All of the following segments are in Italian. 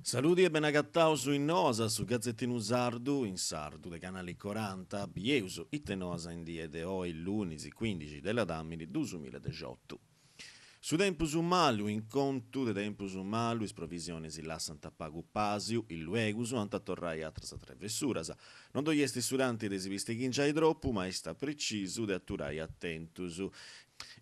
Saluti e ben agattaus in Nosa, su Gazzettino Sardu, in Sardu, de canali 40, Bieuso, Ittenosa in Diede, Oi, l'Unisi, 15, della Damini, 2018. Su tempus umalu, in conto de tempus umalu, is provisione si lassan tappagu pasiu, il luegus, anta torrai atras attraversuras. Non do iesti studenti desivisti gincia idroppu, ma sta preciso de atturai attentusu.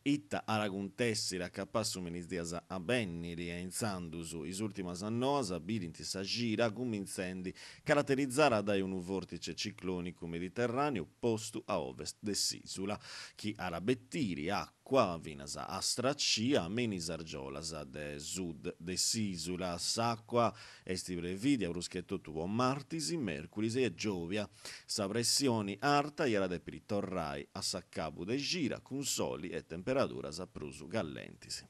Itta haragun tessira capassu menizdiasa a benni e inzandusu isultima sannosa birinti sa gira cuminzendi caratterizzara dai un vortice ciclonico mediterraneo posto a ovest de Sisula chi arabettiri acqua vinasa astracia menisargiolasa de sud de Sisula s'acqua estibre vidia bruschetto tuo martisi mercurisi e giovia sa pressioni arta iara de peritorrai a saccabu de gira consoli e temperatura a gallentisi.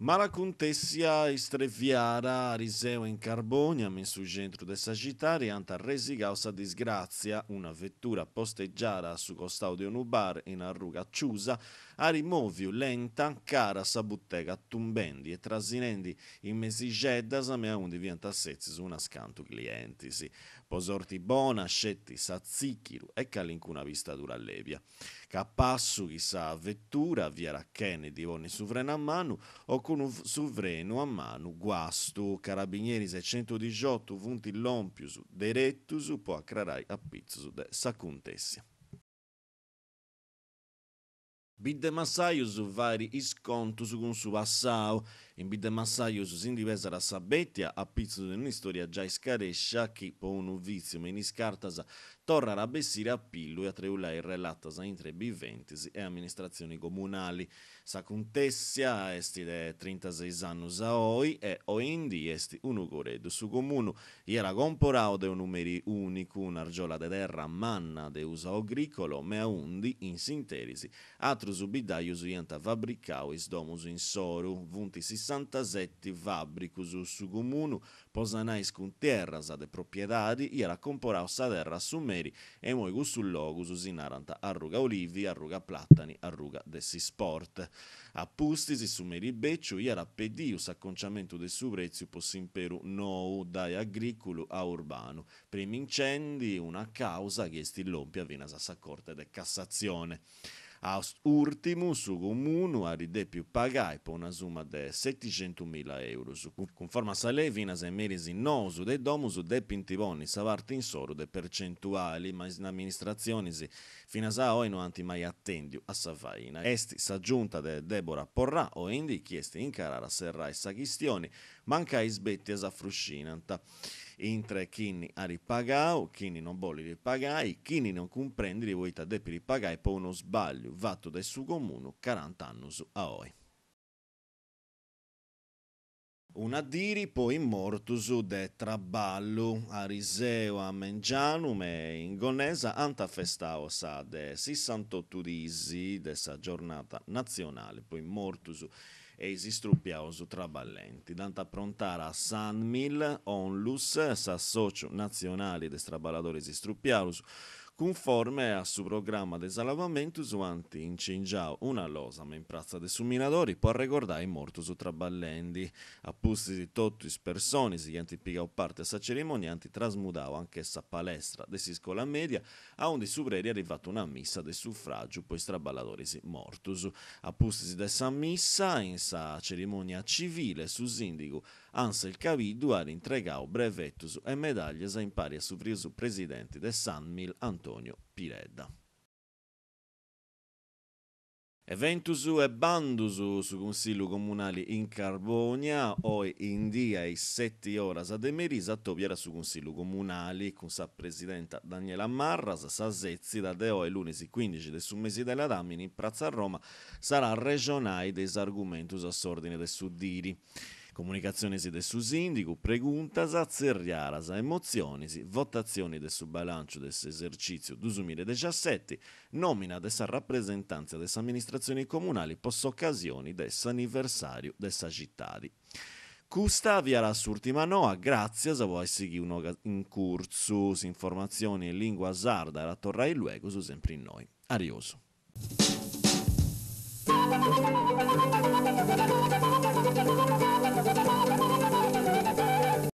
Ma la contessia istreviara Ariseo in Carboniam, in su centro de Sagittari, anta resigausa disgrazia, una vettura posteggiara su costau di un in arruga ciusa, a rimoviu lenta, cara sa bottega tumbendi e trasinendi in mesi mesigeddas, mea diventa viantassezzi su una scantu clientisi. Posortibona, Scetti, Sazzichiru e Calincuna Vista Dura Levia. Cappassu, chissà, Vettura, Via Racchene, Divoni Suvreno a Manu, o con un Suvreno a Manu, Guastu, Carabinieri 618, Vunti Lompius, Derettus, può Acrarai a Pizzus, de Sacuntessia. Bidde massaius vari iscontus con su passau, in Bidemassaius in diversa da Sabettia, a pizzo di un'istoria già iscarescia che po un uvizio meniscartasa torna a bessire a Pillu e a Treulei relatasa in tre biventesi e amministrazioni comunali. Sa contessia esti de 36 anni a oi e oindi esti un ugoredo su comune. Iera comporao de un numeri unico, un'argiola de terra manna de usa agricolo, mea undi in sinterisi. Atrus ubidaius ianta fabricao is domus in soru, vunti si 67 fabbricus su comunu Posanais con terras de proprietari era comporau sa terra su meri e moi sul logus in arruga olivi, arruga platani, arruga dessi sport. A Pustisi su meri becciu era pedius acconciamento del subrezio prezio possimperu nou dai agricolo a urbano. Primi incendi una causa che stillompia vinas a sa corte de Cassazione a ultimo u um comune a ride più pagai per una somma di 700.000 euro. Conforme a sa lei, vinas e meris in nosu dei domus de pintiboni, sa parte in soro de percentuali, ma in amministrazioni fino a oggi non hanno mai attendio a savaina faina. Esti sa giunta de Deborah Porrà o indi chiesti incarara serrai sa chistioni manca izbetiesa fruscinanta. Intre chini a ripagau, chini non bolli ripagai, chini non comprendi di voita depi ripagai poi uno sbaglio vatto dal suo comune 40 anni su aoi. Un addiri poi mortus de traballo, ariseo a Mengianum e in Gonesa anta festao sa de 68 risi de sa giornata nazionale poi mortus e si struppiausu traballenti. Danta prontara San Mil, Onlus, s'associo nazionale de traballadores e struppiausu, conforme a suo programma de salvamento anti incendiar una losama in piazza dei Suminatori poi ricordai morto su traballendi. A posti di tutti i persone si antipigao parte sa cerimonia anti trasmudao anche sa palestra de si scuola media a onde subreri è arrivata una missa del suffragio poi straballadori mortus. A posti di sa missa in sa cerimonia civile su sindico Ansel Caviddu ha intregau brevetto e medaglie in pari a il presidente de Sanmil Antonio Piredda. Eventusu e bandusu su Consiglio Comunale in Carbonia, oi in dia e sette ore ad demerisa, toviera su Consiglio Comunale con sa Presidenta Daniela Marras, sa Sezzi, da de oi lunedì 15 del mese della Damini in Prazza a Roma, sarà regionale des argumentus a sordine del suddiri. Comunicazioni del Susindico, preguntas, azzerriaras, emozioni, votazioni del balancio dell'esercizio 2017, nomina dessa rappresentanza delle amministrazioni comunale post occasioni dell'anniversario del Sagittari. Custa via la ultima noa, grazie a voi segui un incursus, informazioni in lingua sarda e la torre e luogo su sempre in noi. Arioso. Thank you.